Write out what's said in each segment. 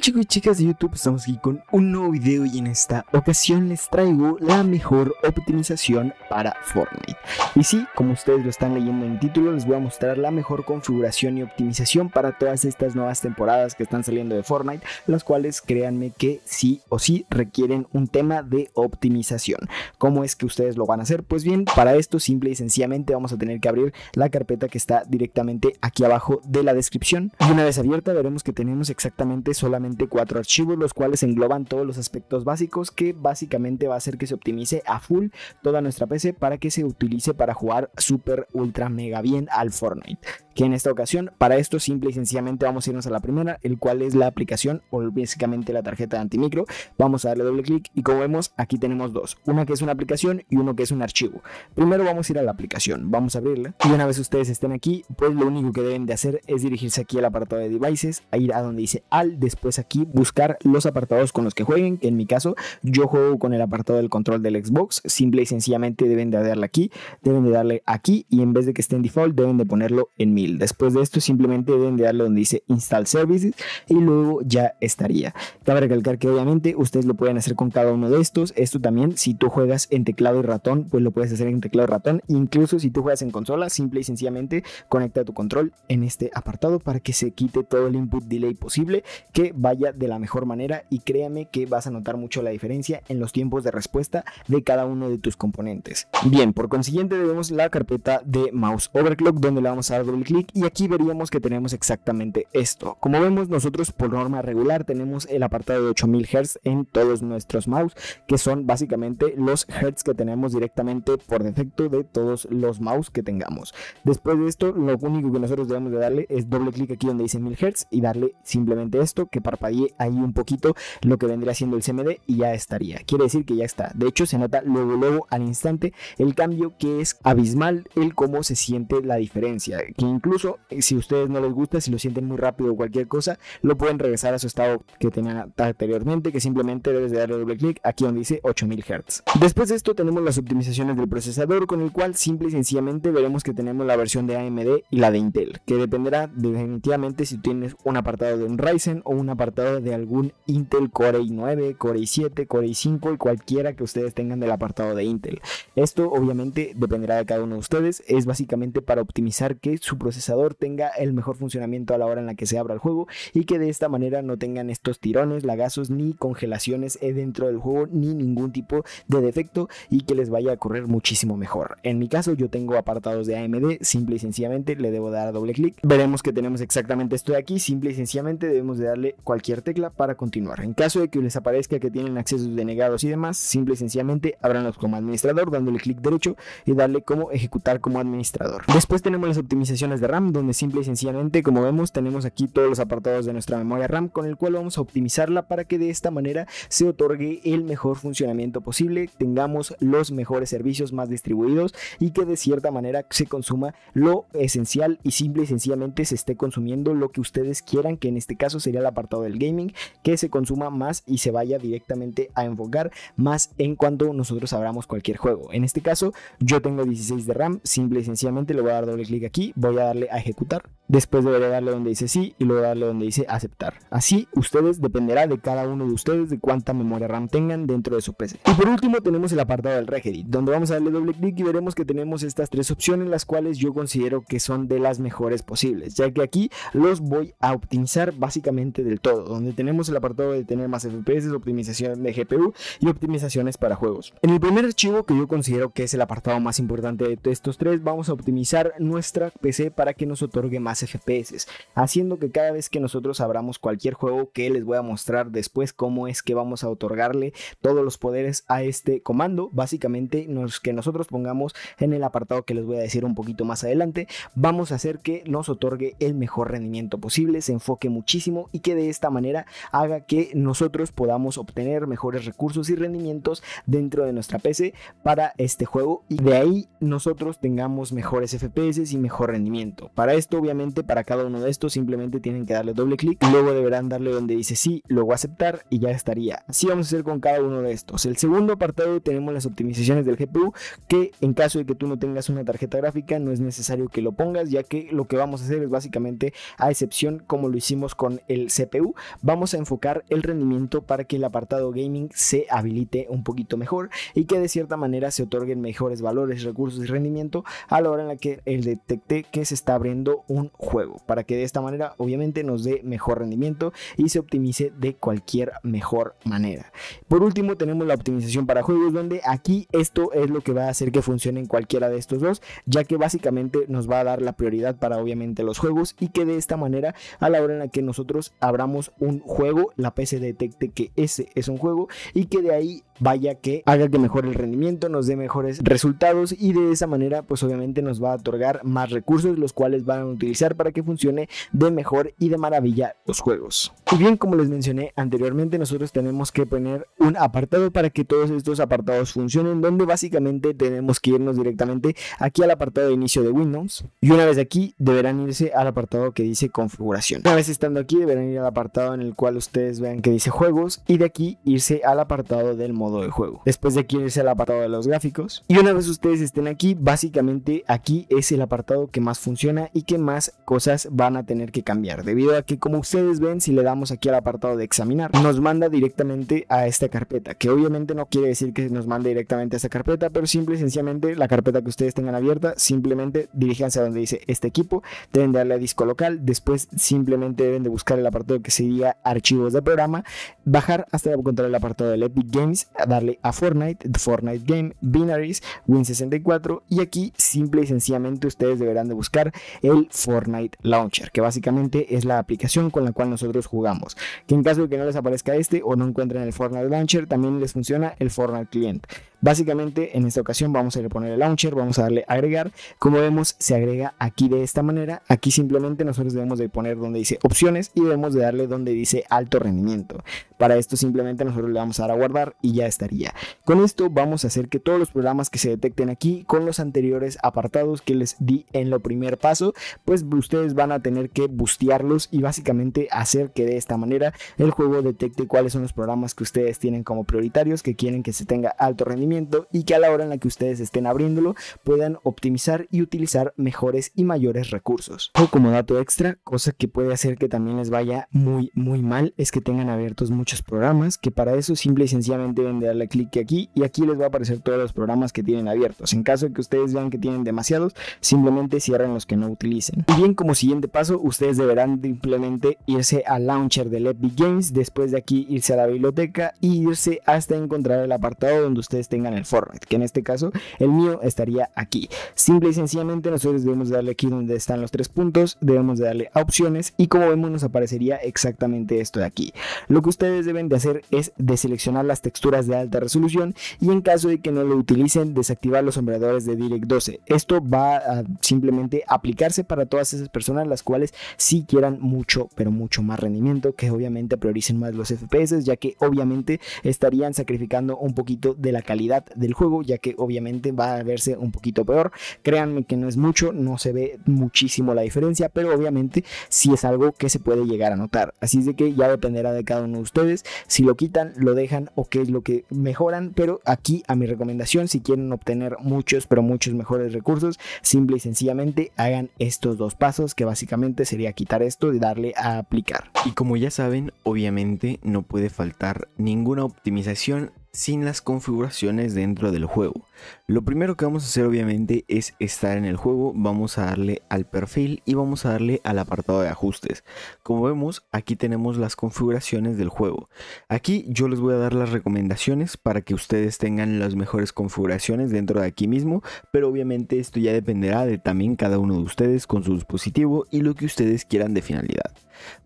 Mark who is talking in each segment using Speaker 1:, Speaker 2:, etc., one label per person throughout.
Speaker 1: chicos y chicas de YouTube, estamos aquí con un nuevo video y en esta ocasión les traigo la mejor optimización para Fortnite. Y sí, como ustedes lo están leyendo en título, les voy a mostrar la mejor configuración y optimización para todas estas nuevas temporadas que están saliendo de Fortnite, las cuales créanme que sí o sí requieren un tema de optimización. ¿Cómo es que ustedes lo van a hacer? Pues bien, para esto simple y sencillamente vamos a tener que abrir la carpeta que está directamente aquí abajo de la descripción. Y una vez abierta veremos que tenemos exactamente solamente cuatro archivos, los cuales engloban todos los aspectos básicos que básicamente va a hacer que se optimice a full toda nuestra PC para que se utilice para jugar super ultra mega bien al Fortnite. Que en esta ocasión, para esto simple y sencillamente vamos a irnos a la primera, el cual es la aplicación o básicamente la tarjeta de antimicro. Vamos a darle doble clic y como vemos aquí tenemos dos, una que es una aplicación y uno que es un archivo. Primero vamos a ir a la aplicación, vamos a abrirla y una vez ustedes estén aquí, pues lo único que deben de hacer es dirigirse aquí al apartado de devices, a ir a donde dice al, después aquí buscar los apartados con los que jueguen, en mi caso yo juego con el apartado del control del Xbox, simple y sencillamente deben de darle aquí, deben de darle aquí y en vez de que esté en default deben de ponerlo en 1000. Después de esto simplemente deben de darle donde dice install services y luego ya estaría. Cabe recalcar que obviamente ustedes lo pueden hacer con cada uno de estos, esto también si tú juegas en teclado y ratón, pues lo puedes hacer en teclado y ratón, incluso si tú juegas en consola, simple y sencillamente conecta tu control en este apartado para que se quite todo el input delay posible que vaya de la mejor manera y créame que vas a notar mucho la diferencia en los tiempos de respuesta de cada uno de tus componentes. Bien, por consiguiente debemos la carpeta de mouse overclock donde le vamos a dar doble clic y aquí veríamos que tenemos exactamente esto. Como vemos nosotros por norma regular tenemos el apartado de 8000 hertz en todos nuestros mouse que son básicamente los hertz que tenemos directamente por defecto de todos los mouse que tengamos. Después de esto lo único que nosotros debemos de darle es doble clic aquí donde dice 1000 Hz y darle simplemente esto que parpadeé ahí un poquito lo que vendría siendo el CMD y ya estaría. Quiere decir que ya está. De hecho, se nota luego, luego al instante el cambio que es abismal, el cómo se siente la diferencia. Que incluso eh, si a ustedes no les gusta, si lo sienten muy rápido o cualquier cosa, lo pueden regresar a su estado que tenían anteriormente, que simplemente debes de darle doble clic aquí donde dice 8000 Hz. Después de esto tenemos las optimizaciones del procesador, con el cual simple y sencillamente veremos que tenemos la versión de AMD y la de Intel, que dependerá definitivamente si tienes un apartado de un Ryzen o una apartado de algún Intel Core i9, Core i7, Core i5 y cualquiera que ustedes tengan del apartado de Intel. Esto obviamente dependerá de cada uno de ustedes, es básicamente para optimizar que su procesador tenga el mejor funcionamiento a la hora en la que se abra el juego y que de esta manera no tengan estos tirones, lagazos ni congelaciones dentro del juego ni ningún tipo de defecto y que les vaya a correr muchísimo mejor. En mi caso yo tengo apartados de AMD, simple y sencillamente le debo dar doble clic. Veremos que tenemos exactamente esto de aquí, simple y sencillamente debemos de darle cualquier tecla para continuar. En caso de que les aparezca que tienen accesos denegados y demás, simple y sencillamente abranlos como administrador dándole clic derecho y darle como ejecutar como administrador. Después tenemos las optimizaciones de RAM donde simple y sencillamente como vemos tenemos aquí todos los apartados de nuestra memoria RAM con el cual vamos a optimizarla para que de esta manera se otorgue el mejor funcionamiento posible, tengamos los mejores servicios más distribuidos y que de cierta manera se consuma lo esencial y simple y sencillamente se esté consumiendo lo que ustedes quieran que en este caso sería el apartado del gaming, que se consuma más y se vaya directamente a enfocar más en cuanto nosotros abramos cualquier juego. En este caso, yo tengo 16 de RAM, simple y sencillamente le voy a dar doble clic aquí, voy a darle a ejecutar Después debería darle donde dice sí y luego darle donde dice aceptar. Así, ustedes dependerá de cada uno de ustedes de cuánta memoria RAM tengan dentro de su PC. Y por último tenemos el apartado del regedit, donde vamos a darle doble clic y veremos que tenemos estas tres opciones, las cuales yo considero que son de las mejores posibles, ya que aquí los voy a optimizar básicamente del todo, donde tenemos el apartado de tener más FPS, optimización de GPU y optimizaciones para juegos. En el primer archivo que yo considero que es el apartado más importante de estos tres, vamos a optimizar nuestra PC para que nos otorgue más FPS, haciendo que cada vez que nosotros abramos cualquier juego que les voy a mostrar después cómo es que vamos a otorgarle todos los poderes a este comando, básicamente los que nosotros pongamos en el apartado que les voy a decir un poquito más adelante, vamos a hacer que nos otorgue el mejor rendimiento posible, se enfoque muchísimo y que de esta manera haga que nosotros podamos obtener mejores recursos y rendimientos dentro de nuestra PC para este juego y de ahí nosotros tengamos mejores FPS y mejor rendimiento. Para esto obviamente para cada uno de estos simplemente tienen que darle doble clic, y luego deberán darle donde dice sí, luego aceptar y ya estaría. Así vamos a hacer con cada uno de estos. El segundo apartado tenemos las optimizaciones del GPU que en caso de que tú no tengas una tarjeta gráfica no es necesario que lo pongas ya que lo que vamos a hacer es básicamente a excepción como lo hicimos con el CPU vamos a enfocar el rendimiento para que el apartado gaming se habilite un poquito mejor y que de cierta manera se otorguen mejores valores, recursos y rendimiento a la hora en la que el detecte que se está abriendo un juego, para que de esta manera obviamente nos dé mejor rendimiento y se optimice de cualquier mejor manera. Por último tenemos la optimización para juegos, donde aquí esto es lo que va a hacer que funcione en cualquiera de estos dos, ya que básicamente nos va a dar la prioridad para obviamente los juegos y que de esta manera a la hora en la que nosotros abramos un juego, la PC detecte que ese es un juego y que de ahí vaya que haga que mejore el rendimiento, nos dé mejores resultados y de esa manera pues obviamente nos va a otorgar más recursos los cuales van a utilizar para que funcione de mejor y de maravilla los juegos. Y bien, como les mencioné anteriormente, nosotros tenemos que poner un apartado para que todos estos apartados funcionen, donde básicamente tenemos que irnos directamente aquí al apartado de inicio de Windows. Y una vez aquí, deberán irse al apartado que dice configuración. Una vez estando aquí, deberán ir al apartado en el cual ustedes vean que dice juegos y de aquí irse al apartado del modo de juego. Después de aquí irse al apartado de los gráficos. Y una vez ustedes estén aquí, básicamente aquí es el apartado que más funciona y que más cosas van a tener que cambiar, debido a que como ustedes ven, si le damos aquí al apartado de examinar, nos manda directamente a esta carpeta, que obviamente no quiere decir que nos mande directamente a esta carpeta, pero simple y sencillamente la carpeta que ustedes tengan abierta, simplemente diríjanse a donde dice este equipo, deben darle a disco local, después simplemente deben de buscar el apartado que sería archivos de programa, bajar hasta encontrar el apartado del Epic Games, darle a Fortnite, Fortnite Game, Binaries, Win64 y aquí simple y sencillamente ustedes deberán de buscar el Fortnite Fortnite Launcher, que básicamente es la aplicación con la cual nosotros jugamos. Que en caso de que no les aparezca este o no encuentren el Fortnite Launcher, también les funciona el Fortnite Client. Básicamente en esta ocasión vamos a poner el launcher, vamos a darle agregar. Como vemos se agrega aquí de esta manera. Aquí simplemente nosotros debemos de poner donde dice opciones y debemos de darle donde dice alto rendimiento. Para esto simplemente nosotros le vamos a dar a guardar y ya estaría. Con esto vamos a hacer que todos los programas que se detecten aquí con los anteriores apartados que les di en lo primer paso, pues ustedes van a tener que bustearlos y básicamente hacer que de esta manera el juego detecte cuáles son los programas que ustedes tienen como prioritarios que quieren que se tenga alto rendimiento y que a la hora en la que ustedes estén abriéndolo puedan optimizar y utilizar mejores y mayores recursos. O como dato extra, cosa que puede hacer que también les vaya muy muy mal es que tengan abiertos muchos programas que para eso simple y sencillamente deben darle clic aquí y aquí les va a aparecer todos los programas que tienen abiertos. En caso de que ustedes vean que tienen demasiados, simplemente cierren los que no utilicen. Y bien, como siguiente paso, ustedes deberán simplemente irse al launcher de Epic Games, después de aquí irse a la biblioteca y irse hasta encontrar el apartado donde ustedes tengan tengan el format, que en este caso el mío estaría aquí. Simple y sencillamente nosotros debemos darle aquí donde están los tres puntos, debemos darle a opciones y como vemos nos aparecería exactamente esto de aquí. Lo que ustedes deben de hacer es deseleccionar las texturas de alta resolución y en caso de que no lo utilicen desactivar los sombreadores de Direct 12. Esto va a simplemente aplicarse para todas esas personas las cuales si quieran mucho pero mucho más rendimiento que obviamente prioricen más los FPS ya que obviamente estarían sacrificando un poquito de la calidad del juego, ya que obviamente va a verse un poquito peor. Créanme que no es mucho, no se ve muchísimo la diferencia, pero obviamente si es algo que se puede llegar a notar. Así es de que ya dependerá de cada uno de ustedes si lo quitan, lo dejan o qué es lo que mejoran, pero aquí a mi recomendación, si quieren obtener muchos, pero muchos mejores recursos, simple y sencillamente hagan estos dos pasos que básicamente sería quitar esto y darle a aplicar. Y como ya saben, obviamente no puede faltar ninguna optimización sin las configuraciones dentro del juego. Lo primero que vamos a hacer obviamente es estar en el juego, vamos a darle al perfil y vamos a darle al apartado de ajustes. Como vemos aquí tenemos las configuraciones del juego. Aquí yo les voy a dar las recomendaciones para que ustedes tengan las mejores configuraciones dentro de aquí mismo, pero obviamente esto ya dependerá de también cada uno de ustedes con su dispositivo y lo que ustedes quieran de finalidad.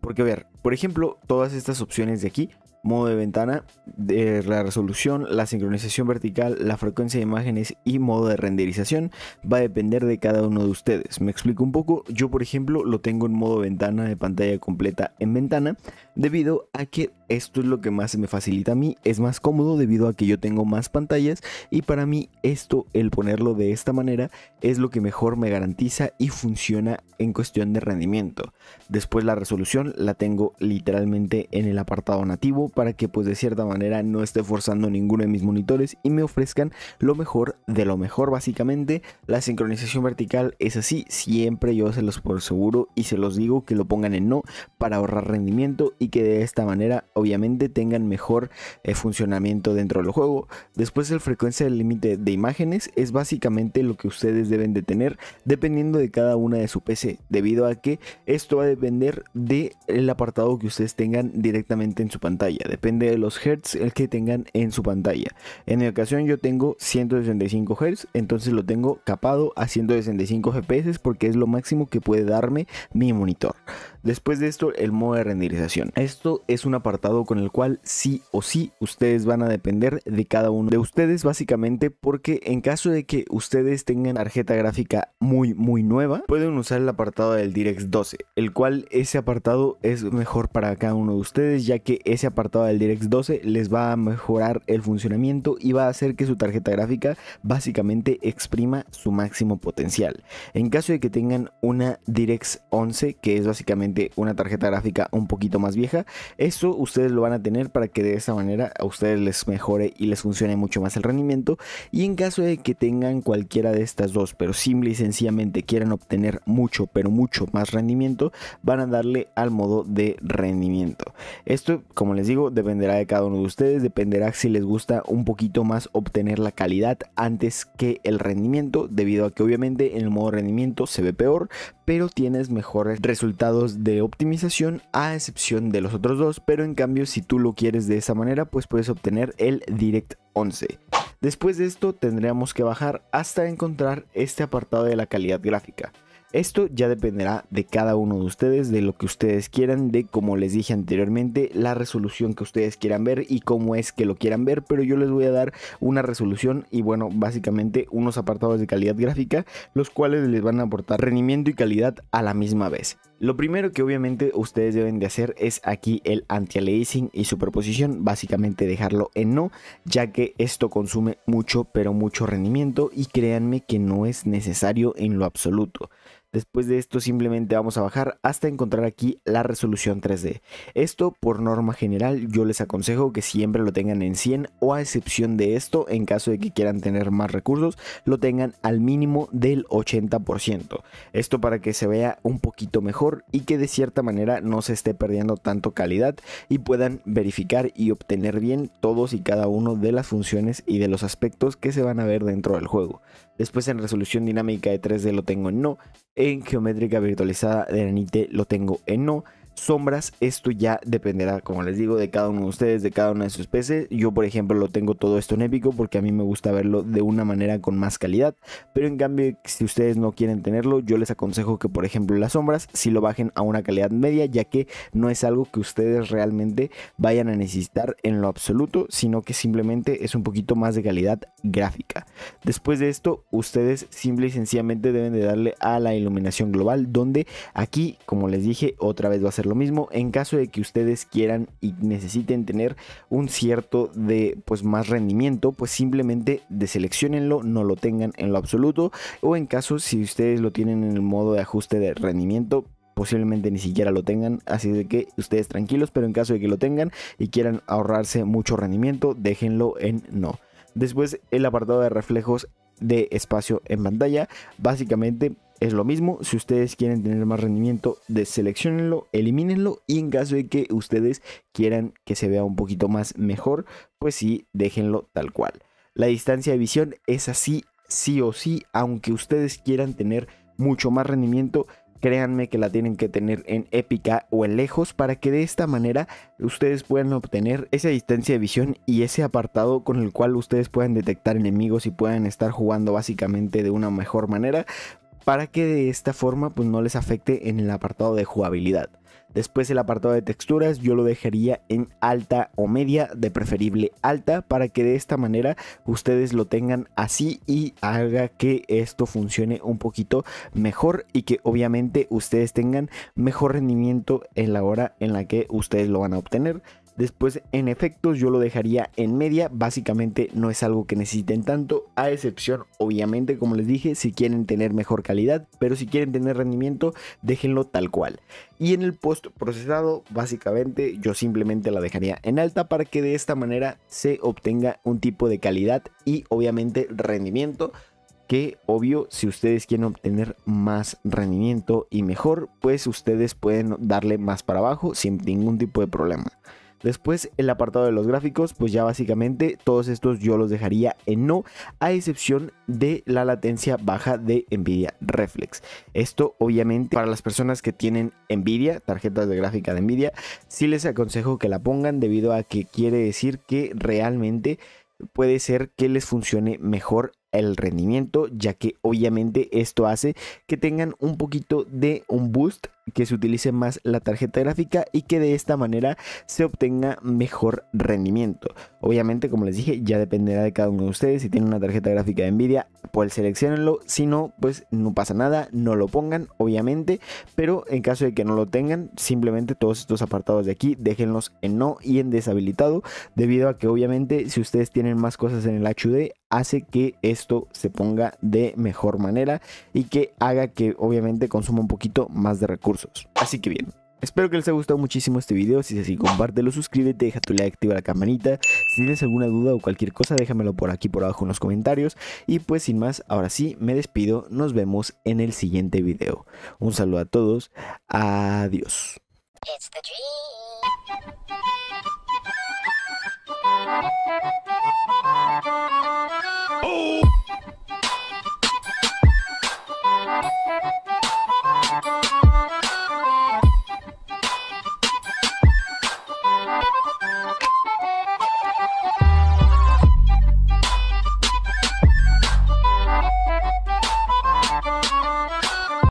Speaker 1: Porque a ver, por ejemplo, todas estas opciones de aquí modo de ventana, de la resolución, la sincronización vertical, la frecuencia de imágenes y modo de renderización va a depender de cada uno de ustedes. Me explico un poco, yo por ejemplo lo tengo en modo ventana de pantalla completa en ventana debido a que esto es lo que más me facilita a mí, es más cómodo debido a que yo tengo más pantallas y para mí esto, el ponerlo de esta manera, es lo que mejor me garantiza y funciona en cuestión de rendimiento. Después la resolución la tengo literalmente en el apartado nativo para que pues de cierta manera no esté forzando ninguno de mis monitores y me ofrezcan lo mejor de lo mejor básicamente. La sincronización vertical es así, siempre yo se los por seguro y se los digo que lo pongan en no para ahorrar rendimiento y que de esta manera obviamente tengan mejor eh, funcionamiento dentro del juego. Después el frecuencia del límite de imágenes es básicamente lo que ustedes deben de tener dependiendo de cada una de su PC, debido a que esto va a depender del el apartado que ustedes tengan directamente en su pantalla, depende de los hertz el que tengan en su pantalla. En mi ocasión yo tengo 165 hertz, entonces lo tengo capado a 165 gps porque es lo máximo que puede darme mi monitor. Después de esto, el modo de renderización. Esto es un apartado con el cual sí o sí ustedes van a depender de cada uno de ustedes básicamente porque en caso de que ustedes tengan tarjeta gráfica muy muy nueva, pueden usar el apartado del DirectX 12, el cual ese apartado es mejor para cada uno de ustedes ya que ese apartado del DirectX 12 les va a mejorar el funcionamiento y va a hacer que su tarjeta gráfica básicamente exprima su máximo potencial. En caso de que tengan una DirectX 11 que es básicamente una tarjeta gráfica un poquito más vieja. Eso ustedes lo van a tener para que de esa manera a ustedes les mejore y les funcione mucho más el rendimiento. Y en caso de que tengan cualquiera de estas dos, pero simple y sencillamente quieran obtener mucho, pero mucho más rendimiento, van a darle al modo de rendimiento. Esto, como les digo, dependerá de cada uno de ustedes, dependerá si les gusta un poquito más obtener la calidad antes que el rendimiento, debido a que obviamente en el modo rendimiento se ve peor, pero tienes mejores resultados de optimización a excepción de los otros dos, pero en cambio si tú lo quieres de esa manera pues puedes obtener el Direct 11. Después de esto tendríamos que bajar hasta encontrar este apartado de la calidad gráfica. Esto ya dependerá de cada uno de ustedes, de lo que ustedes quieran, de como les dije anteriormente, la resolución que ustedes quieran ver y cómo es que lo quieran ver, pero yo les voy a dar una resolución y bueno, básicamente unos apartados de calidad gráfica, los cuales les van a aportar rendimiento y calidad a la misma vez. Lo primero que obviamente ustedes deben de hacer es aquí el anti-aliasing y su proposición, básicamente dejarlo en no, ya que esto consume mucho pero mucho rendimiento y créanme que no es necesario en lo absoluto. Después de esto simplemente vamos a bajar hasta encontrar aquí la resolución 3D. Esto por norma general yo les aconsejo que siempre lo tengan en 100 o a excepción de esto en caso de que quieran tener más recursos lo tengan al mínimo del 80%. Esto para que se vea un poquito mejor y que de cierta manera no se esté perdiendo tanto calidad y puedan verificar y obtener bien todos y cada uno de las funciones y de los aspectos que se van a ver dentro del juego. Después en resolución dinámica de 3D lo tengo en no. En geométrica virtualizada de NIT lo tengo en no sombras. Esto ya dependerá, como les digo, de cada uno de ustedes, de cada una de sus peces. Yo, por ejemplo, lo tengo todo esto en épico porque a mí me gusta verlo de una manera con más calidad. Pero en cambio, si ustedes no quieren tenerlo, yo les aconsejo que, por ejemplo, las sombras si lo bajen a una calidad media, ya que no es algo que ustedes realmente vayan a necesitar en lo absoluto, sino que simplemente es un poquito más de calidad gráfica. Después de esto, ustedes simple y sencillamente deben de darle a la iluminación global, donde aquí, como les dije, otra vez va a ser lo mismo en caso de que ustedes quieran y necesiten tener un cierto de pues más rendimiento pues simplemente deseleccionenlo no lo tengan en lo absoluto o en caso si ustedes lo tienen en el modo de ajuste de rendimiento posiblemente ni siquiera lo tengan, así de que ustedes tranquilos, pero en caso de que lo tengan y quieran ahorrarse mucho rendimiento, déjenlo en no. Después el apartado de reflejos de espacio en pantalla, básicamente es lo mismo. Si ustedes quieren tener más rendimiento, deseleccionenlo, elimínenlo. Y en caso de que ustedes quieran que se vea un poquito más mejor, pues sí, déjenlo tal cual. La distancia de visión es así, sí o sí, aunque ustedes quieran tener mucho más rendimiento, créanme que la tienen que tener en épica o en lejos para que de esta manera ustedes puedan obtener esa distancia de visión y ese apartado con el cual ustedes puedan detectar enemigos y puedan estar jugando básicamente de una mejor manera para que de esta forma pues, no les afecte en el apartado de jugabilidad. Después el apartado de texturas yo lo dejaría en alta o media, de preferible alta, para que de esta manera ustedes lo tengan así y haga que esto funcione un poquito mejor y que obviamente ustedes tengan mejor rendimiento en la hora en la que ustedes lo van a obtener. Después en efectos yo lo dejaría en media, básicamente no es algo que necesiten tanto, a excepción obviamente como les dije, si quieren tener mejor calidad, pero si quieren tener rendimiento, déjenlo tal cual. Y en el post procesado, básicamente yo simplemente la dejaría en alta para que de esta manera se obtenga un tipo de calidad y obviamente rendimiento que obvio si ustedes quieren obtener más rendimiento y mejor, pues ustedes pueden darle más para abajo sin ningún tipo de problema. Después el apartado de los gráficos, pues ya básicamente todos estos yo los dejaría en no, a excepción de la latencia baja de Nvidia Reflex. Esto obviamente para las personas que tienen Nvidia, tarjetas de gráfica de Nvidia, sí les aconsejo que la pongan debido a que quiere decir que realmente puede ser que les funcione mejor el rendimiento, ya que obviamente esto hace que tengan un poquito de un boost, que se utilice más la tarjeta gráfica y que de esta manera se obtenga mejor rendimiento. Obviamente, como les dije, ya dependerá de cada uno de ustedes. Si tienen una tarjeta gráfica de Nvidia, pues seleccionenlo. Si no, pues no pasa nada, no lo pongan, obviamente. Pero en caso de que no lo tengan, simplemente todos estos apartados de aquí, déjenlos en no y en deshabilitado, debido a que obviamente si ustedes tienen más cosas en el HUD, hace que esto se ponga de mejor manera y que haga que obviamente consuma un poquito más de recursos. Así que bien, Espero que les haya gustado muchísimo este video, si es así compártelo, suscríbete, deja tu like, activa la campanita, si tienes alguna duda o cualquier cosa déjamelo por aquí por abajo en los comentarios y pues sin más, ahora sí me despido, nos vemos en el siguiente video. Un saludo a todos, adiós.